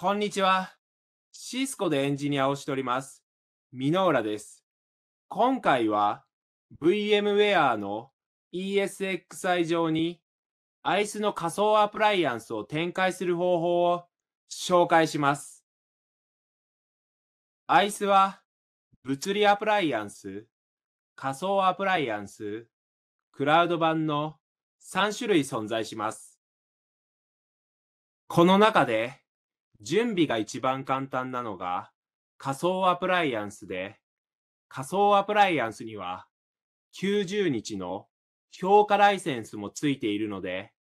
こんにちは。シスコでエンジニアをしております。ミノーラです。今回は VMware の ESXi 上に ICE の仮想アプライアンスを展開する方法を紹介します。ICE は物理アプライアンス、仮想アプライアンス、クラウド版の3種類存在します。この中で準備が一番簡単なのが仮想アプライアンスで、仮想アプライアンスには90日の評価ライセンスもついているので、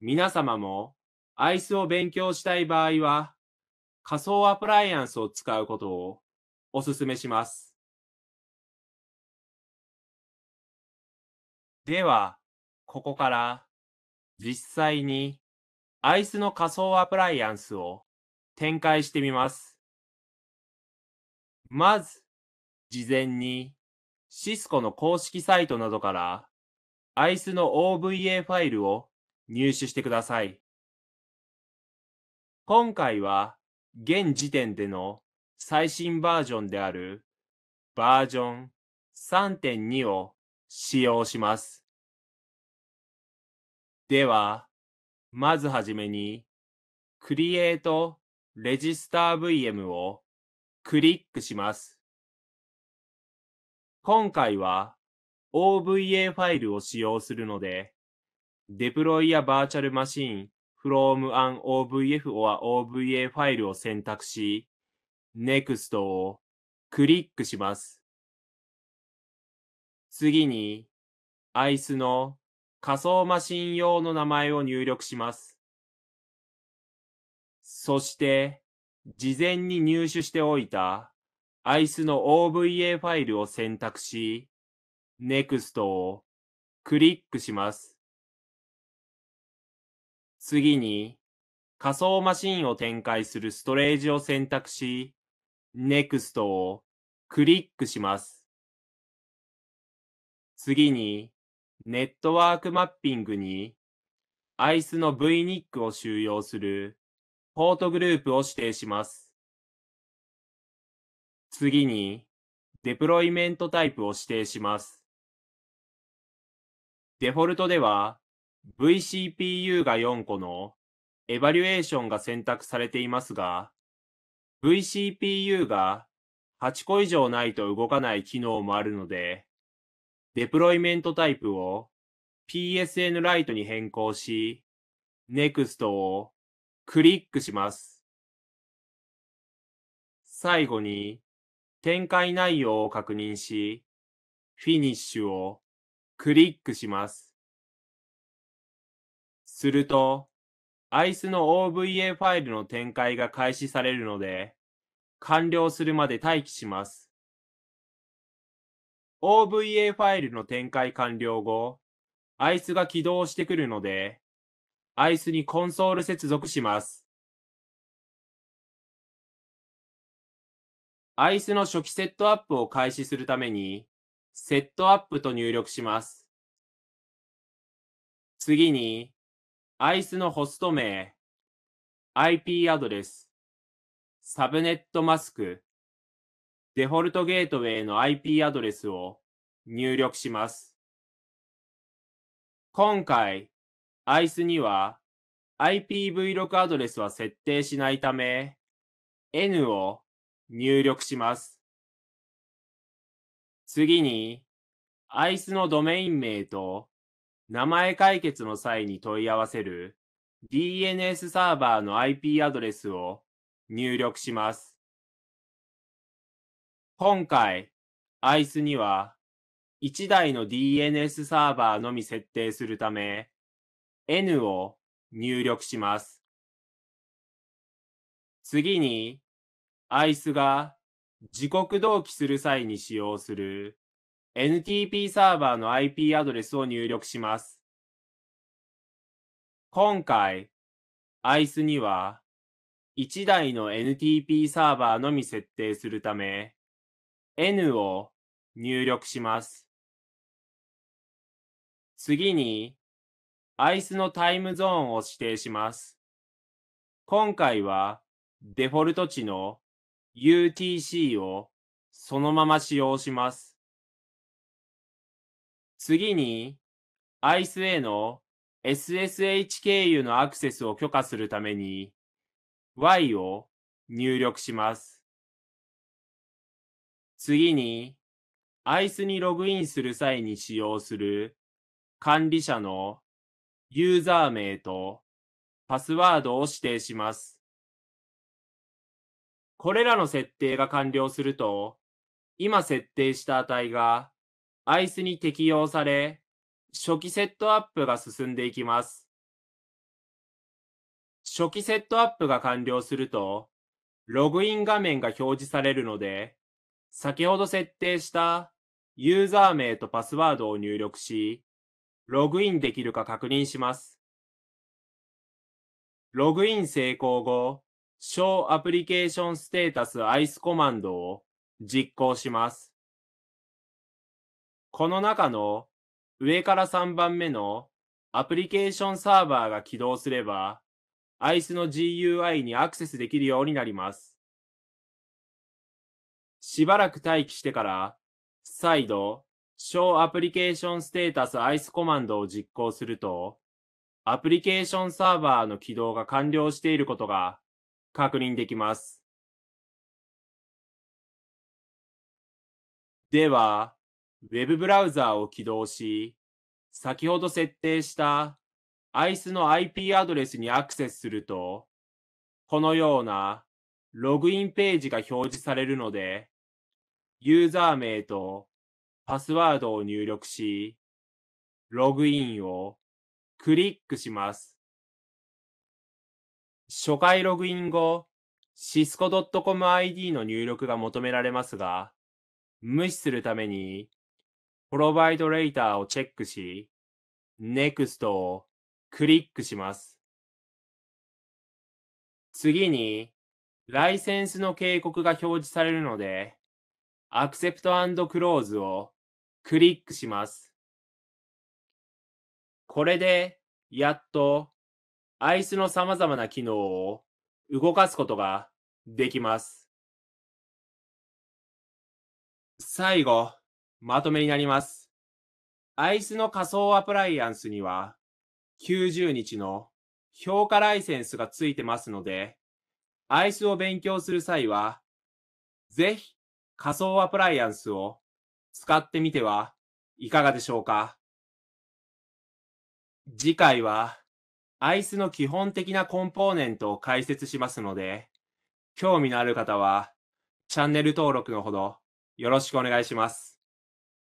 皆様もアイスを勉強したい場合は、仮想アプライアンスを使うことをお勧めします。では、ここから実際にアイスの仮想アプライアンスを展開してみます。まず、事前に Cisco の公式サイトなどから ICE の OVA ファイルを入手してください。今回は現時点での最新バージョンであるバージョン3.2を使用します。では、まずはじめに Create レジスター VM をクリックします。今回は OVA ファイルを使用するので、Deploy a Virtual Machine from an OVF or OVA ファイルを選択し、Next をクリックします。次に、ICE の仮想マシン用の名前を入力します。そして、事前に入手しておいた ICE の OVA ファイルを選択し、NEXT をクリックします。次に、仮想マシンを展開するストレージを選択し、NEXT をクリックします。次に、ネットワークマッピングに ICE の VNIC を収容するポートグループを指定します。次に、デプロイメントタイプを指定します。デフォルトでは、VCPU が4個のエバリュエーションが選択されていますが、VCPU が8個以上ないと動かない機能もあるので、デプロイメントタイプを PSN ライトに変更し、NEXT をクリックします。最後に展開内容を確認し、フィニッシュをクリックします。すると、ICE の OVA ファイルの展開が開始されるので、完了するまで待機します。OVA ファイルの展開完了後、ICE が起動してくるので、アイスにコンソール接続します。アイスの初期セットアップを開始するために、セットアップと入力します。次に、アイスのホスト名、IP アドレス、サブネットマスク、デフォルトゲートウェイの IP アドレスを入力します。今回、ICE には IPv6 アドレスは設定しないため、N を入力します。次に、ICE のドメイン名と名前解決の際に問い合わせる DNS サーバーの IP アドレスを入力します。今回、ICE には1台の DNS サーバーのみ設定するため、N を入力します。次に、ICE が自国同期する際に使用する NTP サーバーの IP アドレスを入力します。今回、ICE には1台の NTP サーバーのみ設定するため、N を入力します。次にアイスのタイムゾーンを指定します。今回はデフォルト値の UTC をそのまま使用します。次に、アイスへの SSH 経由のアクセスを許可するために Y を入力します。次に、アイスにログインする際に使用する管理者のユーザー名とパスワードを指定します。これらの設定が完了すると、今設定した値が ICE に適用され、初期セットアップが進んでいきます。初期セットアップが完了すると、ログイン画面が表示されるので、先ほど設定したユーザー名とパスワードを入力し、ログインできるか確認します。ログイン成功後、Show Application Status ICE コマンドを実行します。この中の上から3番目のアプリケーションサーバーが起動すれば、ICE の GUI にアクセスできるようになります。しばらく待機してから、再度小アプリケーションステータスアイスコマンドを実行すると、アプリケーションサーバーの起動が完了していることが確認できます。では、Web ブラウザーを起動し、先ほど設定した ICE の IP アドレスにアクセスすると、このようなログインページが表示されるので、ユーザー名とパスワードを入力し、ログインをクリックします。初回ログイン後、cisco.com ID の入力が求められますが、無視するために、プロバイドレーターをチェックし、next をクリックします。次に、ライセンスの警告が表示されるので、accept and close をクリックします。これで、やっと、アイスの様々な機能を動かすことができます。最後、まとめになります。アイスの仮想アプライアンスには、90日の評価ライセンスがついてますので、アイスを勉強する際は、ぜひ仮想アプライアンスを使ってみてはいかがでしょうか次回はアイスの基本的なコンポーネントを解説しますので、興味のある方はチャンネル登録のほどよろしくお願いします。